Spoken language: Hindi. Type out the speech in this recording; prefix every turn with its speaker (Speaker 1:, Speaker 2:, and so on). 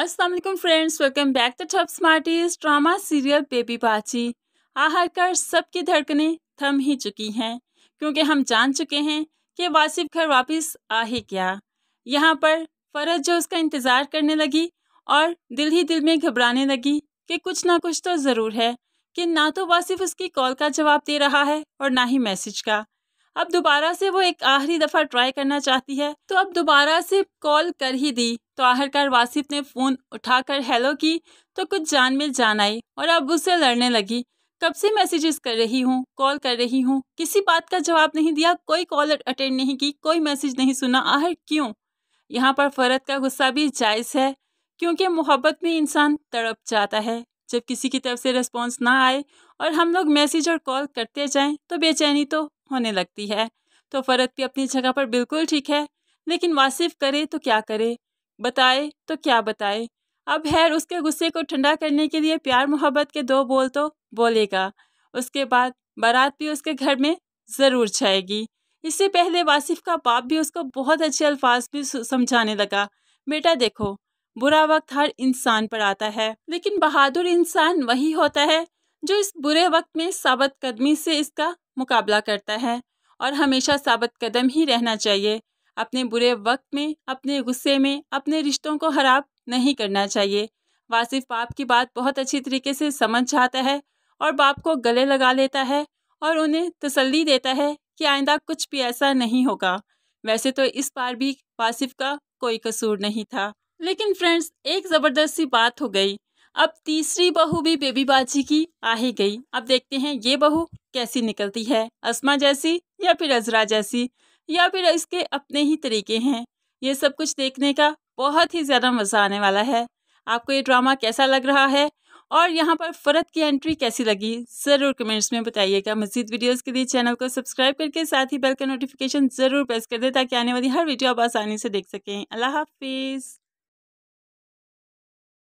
Speaker 1: असल friends welcome back to top smarties drama serial baby बाची आहर कर सबकी धड़कने थम ही चुकी हैं क्योंकि हम जान चुके हैं कि वासिफ घर वापस आ ही गया यहाँ पर फरज जो उसका इंतज़ार करने लगी और दिल ही दिल में घबराने लगी कि कुछ ना कुछ तो ज़रूर है कि ना तो वासिफ उसकी कॉल का जवाब दे रहा है और ना ही मैसेज का अब दोबारा से वो एक आखिरी दफ़ा ट्राई करना चाहती है तो अब दोबारा से कॉल कर ही दी तो आखिरकार वासिफ ने फ़ोन उठाकर हेलो की तो कुछ जान में जान आई और अब उससे लड़ने लगी कब से मैसेजेस कर रही हूँ कॉल कर रही हूँ किसी बात का जवाब नहीं दिया कोई कॉल अटेंड नहीं की कोई मैसेज नहीं सुना आखिर क्यों यहाँ पर फ़रत का गुस्सा भी जायज़ है क्योंकि मोहब्बत में इंसान तड़प जाता है जब किसी की तरफ से रिस्पॉन्स ना आए और हम लोग मैसेज और कॉल करते जाएं तो बेचैनी तो होने लगती है तो फ़र्द भी अपनी जगह पर बिल्कुल ठीक है लेकिन वासिफ करे तो क्या करे बताए तो क्या बताए अब हैर उसके गुस्से को ठंडा करने के लिए प्यार मोहब्बत के दो बोल तो बोलेगा उसके बाद बारात भी उसके घर में ज़रूर जाएगी इससे पहले वासिफ का बाप भी उसको बहुत अच्छे अल्फाज भी समझाने लगा बेटा देखो बुरा वक्त हर इंसान पर आता है लेकिन बहादुर इंसान वही होता है जो इस बुरे वक्त में साबत कदमी से इसका मुकाबला करता है और हमेशा साबित कदम ही रहना चाहिए अपने बुरे वक्त में अपने गुस्से में अपने रिश्तों को खराब नहीं करना चाहिए वासिफ बाप की बात बहुत अच्छी तरीके से समझ जाता है और बाप को गले लगा लेता है और उन्हें तसल्ली देता है कि आइंदा कुछ भी ऐसा नहीं होगा वैसे तो इस बार भी वासिफ का कोई कसूर नहीं था लेकिन फ्रेंड्स एक ज़बरदस्त सी बात हो गई अब तीसरी बहू भी बेबी बाजी की आ ही गई अब देखते हैं ये बहू कैसी निकलती है असमा जैसी या फिर अजरा जैसी या फिर इसके अपने ही तरीके हैं ये सब कुछ देखने का बहुत ही ज़्यादा मज़ा आने वाला है आपको ये ड्रामा कैसा लग रहा है और यहाँ पर फ़रत की एंट्री कैसी लगी ज़रूर कमेंट्स में बताइएगा मजीद वीडियोस के लिए चैनल को सब्सक्राइब करके साथ ही बेल का नोटिफिकेशन ज़रूर प्रेस कर दें ताकि आने वाली हर वीडियो आप आसानी से देख सकें अल्लाह हाफिज़